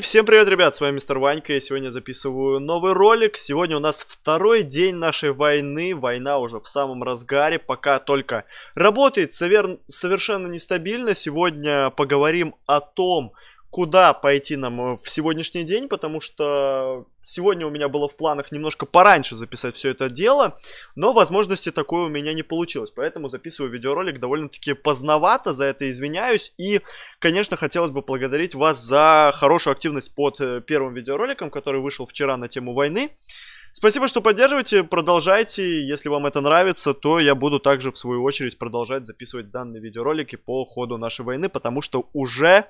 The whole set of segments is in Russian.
Всем привет, ребят, с вами Мистер Ванька, и сегодня записываю новый ролик. Сегодня у нас второй день нашей войны, война уже в самом разгаре, пока только работает совершенно нестабильно. Сегодня поговорим о том, куда пойти нам э, в сегодняшний день, потому что сегодня у меня было в планах немножко пораньше записать все это дело, но возможности такой у меня не получилось, поэтому записываю видеоролик довольно-таки поздновато, за это извиняюсь, и, конечно, хотелось бы благодарить вас за хорошую активность под э, первым видеороликом, который вышел вчера на тему войны. Спасибо, что поддерживаете, продолжайте, если вам это нравится, то я буду также в свою очередь продолжать записывать данные видеоролики по ходу нашей войны, потому что уже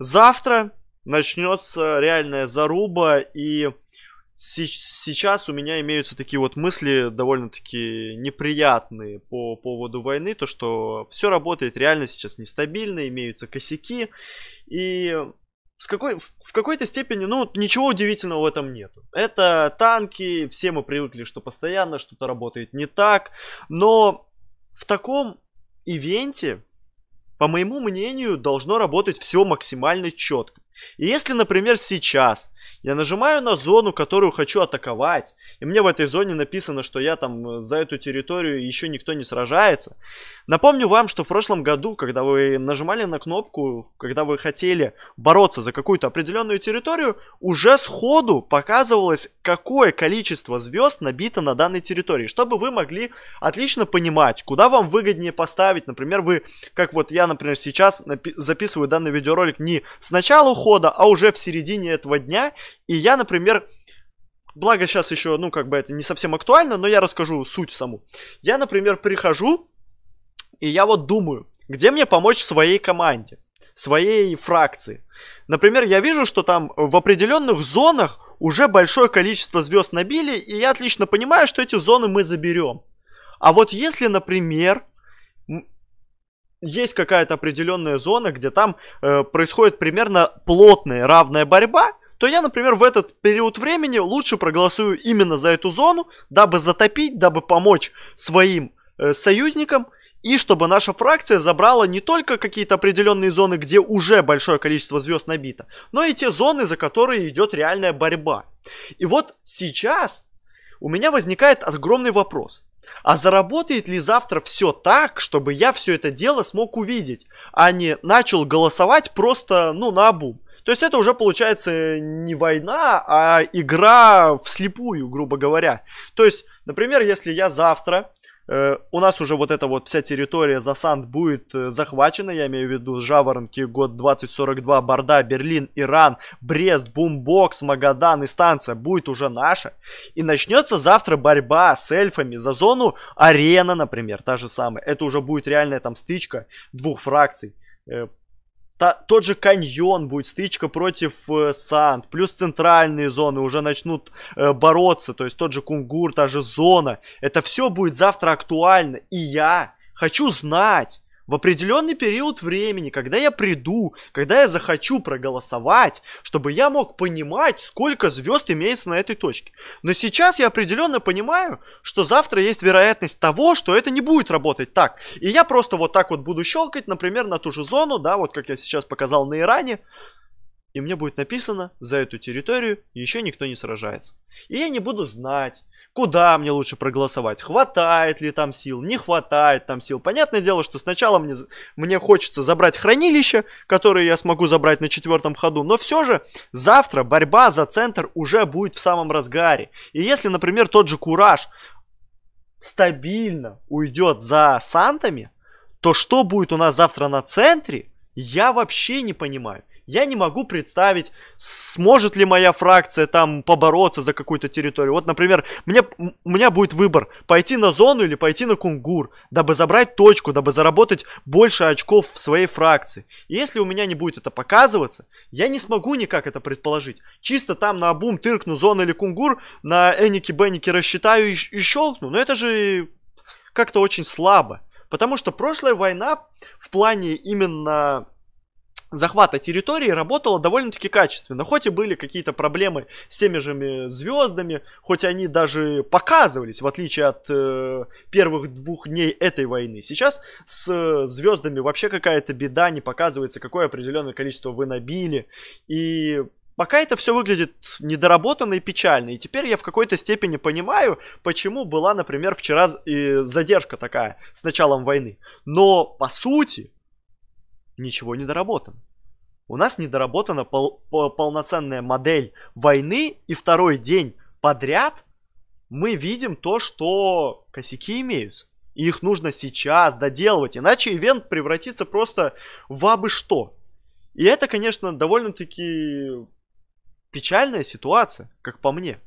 Завтра начнется реальная заруба, и сейчас у меня имеются такие вот мысли довольно-таки неприятные по поводу войны, то что все работает реально сейчас нестабильно, имеются косяки, и с какой, в какой-то степени, ну, ничего удивительного в этом нет. Это танки, все мы привыкли, что постоянно что-то работает не так, но в таком ивенте по моему мнению, должно работать все максимально четко. И если, например, сейчас я нажимаю на зону, которую хочу атаковать, и мне в этой зоне написано, что я там э, за эту территорию еще никто не сражается. Напомню вам, что в прошлом году, когда вы нажимали на кнопку, когда вы хотели бороться за какую-то определенную территорию, уже сходу показывалось, какое количество звезд набито на данной территории, чтобы вы могли отлично понимать, куда вам выгоднее поставить. Например, вы, как вот я, например, сейчас записываю данный видеоролик не сначала ухода, хода, а уже в середине этого дня. И я, например, благо сейчас еще, ну, как бы это не совсем актуально, но я расскажу суть саму. Я, например, прихожу, и я вот думаю, где мне помочь своей команде, своей фракции. Например, я вижу, что там в определенных зонах уже большое количество звезд набили, и я отлично понимаю, что эти зоны мы заберем. А вот если, например, есть какая-то определенная зона, где там э, происходит примерно плотная равная борьба, то я, например, в этот период времени лучше проголосую именно за эту зону, дабы затопить, дабы помочь своим э, союзникам, и чтобы наша фракция забрала не только какие-то определенные зоны, где уже большое количество звезд набито, но и те зоны, за которые идет реальная борьба. И вот сейчас у меня возникает огромный вопрос. А заработает ли завтра все так, чтобы я все это дело смог увидеть, а не начал голосовать просто, ну, на обум? То есть это уже получается не война, а игра вслепую, грубо говоря. То есть, например, если я завтра Э, у нас уже вот эта вот вся территория Засанд будет э, захвачена, я имею в виду Жаворонки, год 2042, Борда, Берлин, Иран, Брест, Бумбокс, Магадан и станция будет уже наша. И начнется завтра борьба с эльфами за зону арена, например, та же самая. Это уже будет реальная там стычка двух фракций э, та, тот же каньон будет, стычка против э, Санд, плюс центральные зоны уже начнут э, бороться, то есть тот же Кунгур, та же зона. Это все будет завтра актуально, и я хочу знать, в определенный период времени, когда я приду, когда я захочу проголосовать, чтобы я мог понимать, сколько звезд имеется на этой точке. Но сейчас я определенно понимаю, что завтра есть вероятность того, что это не будет работать так. И я просто вот так вот буду щелкать, например, на ту же зону, да, вот как я сейчас показал на Иране, и мне будет написано, за эту территорию еще никто не сражается. И я не буду знать, куда мне лучше проголосовать, хватает ли там сил, не хватает там сил. Понятное дело, что сначала мне, мне хочется забрать хранилище, которое я смогу забрать на четвертом ходу, но все же завтра борьба за центр уже будет в самом разгаре. И если, например, тот же Кураж стабильно уйдет за Сантами, то что будет у нас завтра на центре, я вообще не понимаю. Я не могу представить, сможет ли моя фракция там побороться за какую-то территорию. Вот, например, мне, у меня будет выбор, пойти на зону или пойти на кунгур, дабы забрать точку, дабы заработать больше очков в своей фракции. И если у меня не будет это показываться, я не смогу никак это предположить. Чисто там на обум тыркну зону или кунгур, на эники Бенники рассчитаю и, и щелкну. Но это же как-то очень слабо. Потому что прошлая война в плане именно захвата территории работала довольно-таки качественно. Хоть и были какие-то проблемы с теми же звездами, хоть они даже показывались, в отличие от э, первых двух дней этой войны. Сейчас с э, звездами вообще какая-то беда, не показывается, какое определенное количество вы набили. И пока это все выглядит недоработанно и печально. И теперь я в какой-то степени понимаю, почему была, например, вчера задержка такая с началом войны. Но, по сути, ничего не доработано. У нас недоработана пол, пол, полноценная модель войны, и второй день подряд мы видим то, что косяки имеются. И их нужно сейчас доделывать, иначе ивент превратится просто в абы что. И это, конечно, довольно-таки печальная ситуация, как по мне.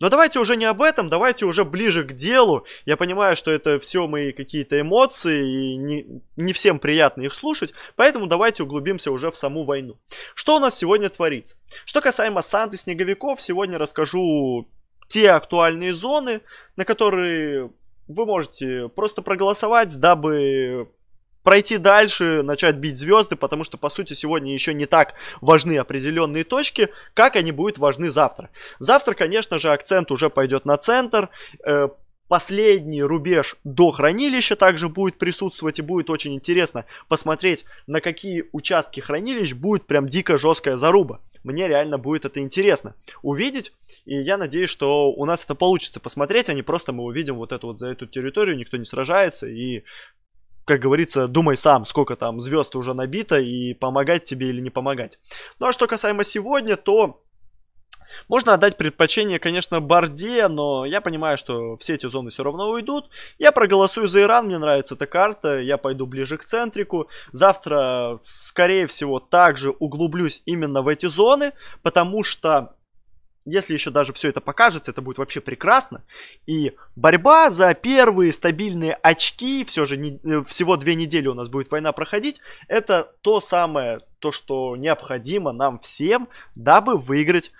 Но давайте уже не об этом, давайте уже ближе к делу. Я понимаю, что это все мои какие-то эмоции, и не, не всем приятно их слушать, поэтому давайте углубимся уже в саму войну. Что у нас сегодня творится? Что касаемо Санты Снеговиков, сегодня расскажу те актуальные зоны, на которые вы можете просто проголосовать, дабы пройти дальше, начать бить звезды, потому что, по сути, сегодня еще не так важны определенные точки, как они будут важны завтра. Завтра, конечно же, акцент уже пойдет на центр, э, последний рубеж до хранилища также будет присутствовать и будет очень интересно посмотреть, на какие участки хранилищ будет прям дико жесткая заруба. Мне реально будет это интересно увидеть, и я надеюсь, что у нас это получится посмотреть, а не просто мы увидим вот эту вот за эту территорию, никто не сражается, и как говорится, думай сам, сколько там звезд уже набито и помогать тебе или не помогать. Ну а что касаемо сегодня, то можно отдать предпочтение, конечно, Борде, но я понимаю, что все эти зоны все равно уйдут. Я проголосую за Иран, мне нравится эта карта, я пойду ближе к центрику. Завтра, скорее всего, также углублюсь именно в эти зоны, потому что если еще даже все это покажется, это будет вообще прекрасно. И борьба за первые стабильные очки, все же не, э, всего две недели у нас будет война проходить, это то самое, то, что необходимо нам всем, дабы выиграть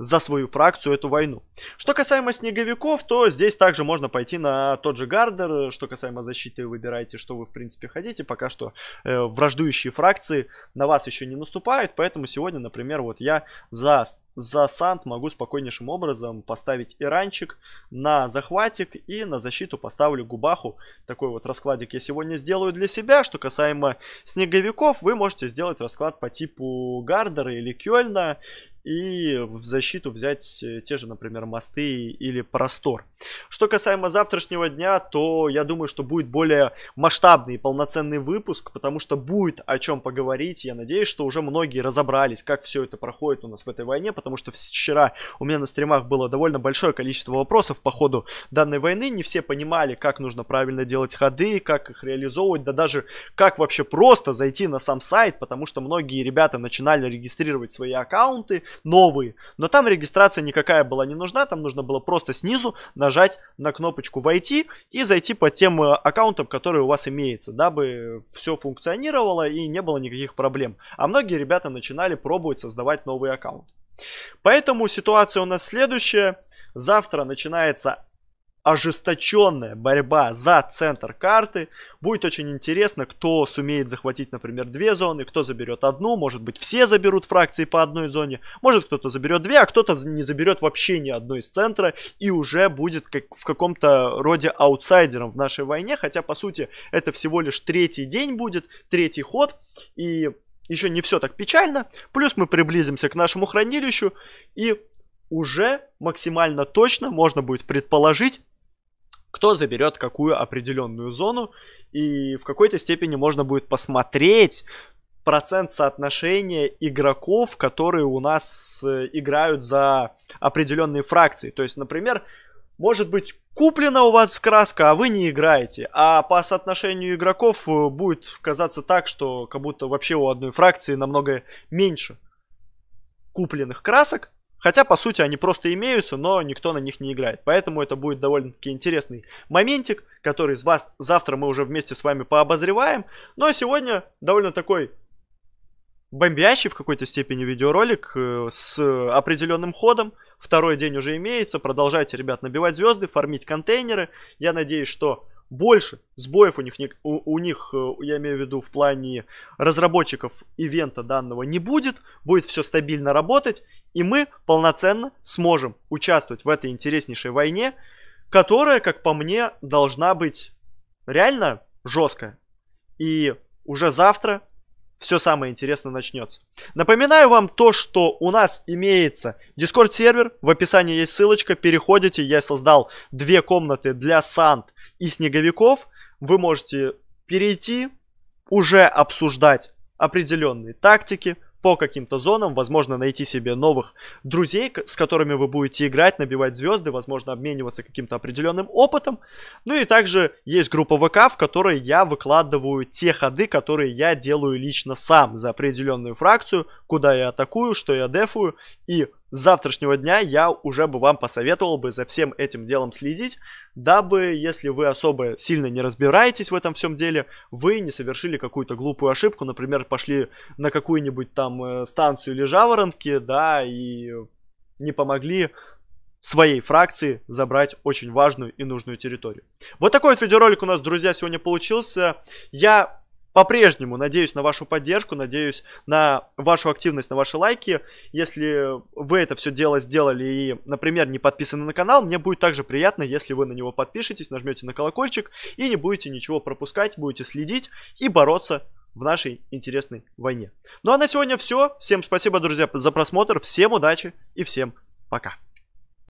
за свою фракцию эту войну. Что касаемо снеговиков, то здесь также можно пойти на тот же гардер. Что касаемо защиты, выбирайте, что вы в принципе хотите. Пока что э, враждующие фракции на вас еще не наступают, поэтому сегодня, например, вот я за за Сант могу спокойнейшим образом поставить Иранчик на захватик и на защиту поставлю Губаху. Такой вот раскладик я сегодня сделаю для себя. Что касаемо снеговиков, вы можете сделать расклад по типу Гардера или Кёльна и в защиту взять э, те же, например, мосты или простор. Что касаемо завтрашнего дня, то я думаю, что будет более масштабный и полноценный выпуск, потому что будет о чем поговорить. Я надеюсь, что уже многие разобрались, как все это проходит у нас в этой войне, потому потому что вчера у меня на стримах было довольно большое количество вопросов по ходу данной войны. Не все понимали, как нужно правильно делать ходы, как их реализовывать, да даже как вообще просто зайти на сам сайт, потому что многие ребята начинали регистрировать свои аккаунты новые, но там регистрация никакая была не нужна, там нужно было просто снизу нажать на кнопочку «Войти» и зайти по тем э, аккаунтам, которые у вас имеются, дабы все функционировало и не было никаких проблем. А многие ребята начинали пробовать создавать новый аккаунт. Поэтому ситуация у нас следующая. Завтра начинается ожесточенная борьба за центр карты. Будет очень интересно, кто сумеет захватить, например, две зоны, кто заберет одну, может быть, все заберут фракции по одной зоне, может кто-то заберет две, а кто-то не заберет вообще ни одной из центра и уже будет как в каком-то роде аутсайдером в нашей войне, хотя, по сути, это всего лишь третий день будет, третий ход, и еще не все так печально. Плюс мы приблизимся к нашему хранилищу и уже максимально точно можно будет предположить, кто заберет какую определенную зону. И в какой-то степени можно будет посмотреть процент соотношения игроков, которые у нас э, играют за определенные фракции. То есть, например, может быть куплена у вас краска, а вы не играете. А по соотношению игроков э, будет казаться так, что как будто вообще у одной фракции намного меньше купленных красок, Хотя, по сути, они просто имеются, но никто на них не играет. Поэтому это будет довольно-таки интересный моментик, который из вас завтра мы уже вместе с вами пообозреваем. Но ну, а сегодня довольно такой бомбящий в какой-то степени видеоролик э, с определенным ходом. Второй день уже имеется. Продолжайте, ребят, набивать звезды, фармить контейнеры. Я надеюсь, что больше сбоев у них, у, у них, э, я имею в виду, в плане разработчиков ивента данного не будет. Будет все стабильно работать. И мы полноценно сможем участвовать в этой интереснейшей войне, которая, как по мне, должна быть реально жесткая. И уже завтра все самое интересное начнется. Напоминаю вам то, что у нас имеется Discord сервер, в описании есть ссылочка, переходите, я создал две комнаты для санд и снеговиков, вы можете перейти, уже обсуждать определенные тактики, по каким-то зонам, возможно, найти себе новых друзей, с которыми вы будете играть, набивать звезды, возможно, обмениваться каким-то определенным опытом. Ну и также есть группа ВК, в которой я выкладываю те ходы, которые я делаю лично сам за определенную фракцию, куда я атакую, что я дефую, и завтрашнего дня я уже бы вам посоветовал бы за всем этим делом следить, дабы, если вы особо сильно не разбираетесь в этом всем деле, вы не совершили какую-то глупую ошибку, например, пошли на какую-нибудь там э, станцию или жаворонки, да, и не помогли своей фракции забрать очень важную и нужную территорию. Вот такой вот видеоролик у нас, друзья, сегодня получился. Я по-прежнему надеюсь на вашу поддержку, надеюсь на вашу активность, на ваши лайки. Если вы это все дело сделали и, например, не подписаны на канал, мне будет также приятно, если вы на него подпишетесь, нажмете на колокольчик и не будете ничего пропускать, будете следить и бороться в нашей интересной войне. Ну а на сегодня все. Всем спасибо, друзья, за просмотр. Всем удачи и всем пока.